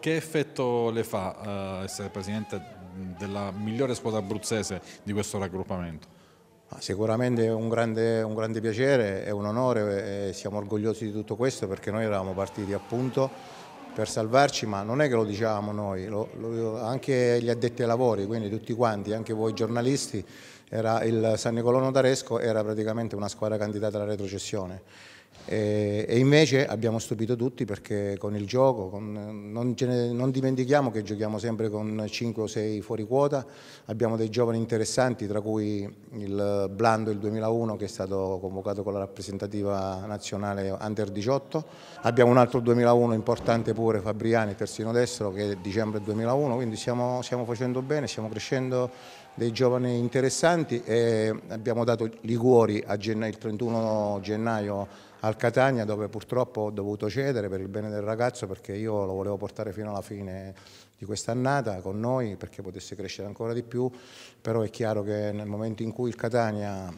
Che effetto le fa eh, essere presidente della migliore squadra abruzzese di questo raggruppamento? Sicuramente è un grande, un grande piacere, è un onore e siamo orgogliosi di tutto questo perché noi eravamo partiti appunto per salvarci, ma non è che lo diciamo noi, lo, lo, anche gli addetti ai lavori, quindi tutti quanti, anche voi giornalisti, il San Nicolò Notaresco era praticamente una squadra candidata alla retrocessione e, invece abbiamo stupito tutti perché con il gioco, con, non, ne, non, dimentichiamo che giochiamo sempre con 5 o 6 fuori quota, abbiamo dei giovani interessanti tra cui il Blando il 2001 che è stato convocato con la rappresentativa nazionale Under 18, abbiamo un altro 2001 importante pure Fabriani, terzino destro che è dicembre 2001, quindi stiamo facendo bene, stiamo crescendo dei giovani interessanti e abbiamo dato Liguori gennaio, il 31 gennaio al Catania dove purtroppo ho dovuto cedere per il bene del ragazzo perché io lo volevo portare fino alla fine di quest'annata con noi perché potesse crescere ancora di più, però è chiaro che nel momento in cui il Catania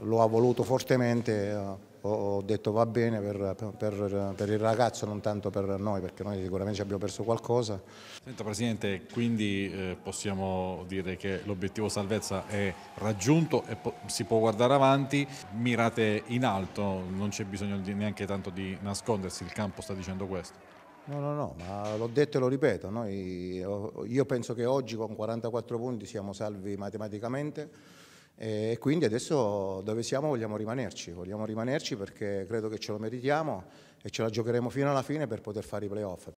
lo ha voluto fortemente eh, ho, detto va bene per, per, per, il ragazzo, non tanto per noi, perché noi sicuramente abbiamo perso qualcosa. Senta Presidente, quindi eh, possiamo dire che l'obiettivo salvezza è raggiunto e si può guardare avanti, mirate in alto, non c'è bisogno neanche tanto di nascondersi, il campo sta dicendo questo. No, no, no, ma l'ho detto e lo ripeto, noi, io penso che oggi con 44 punti siamo salvi matematicamente, e quindi adesso dove siamo vogliamo rimanerci, vogliamo rimanerci perché credo che ce lo meritiamo e ce la giocheremo fino alla fine per poter fare i playoff.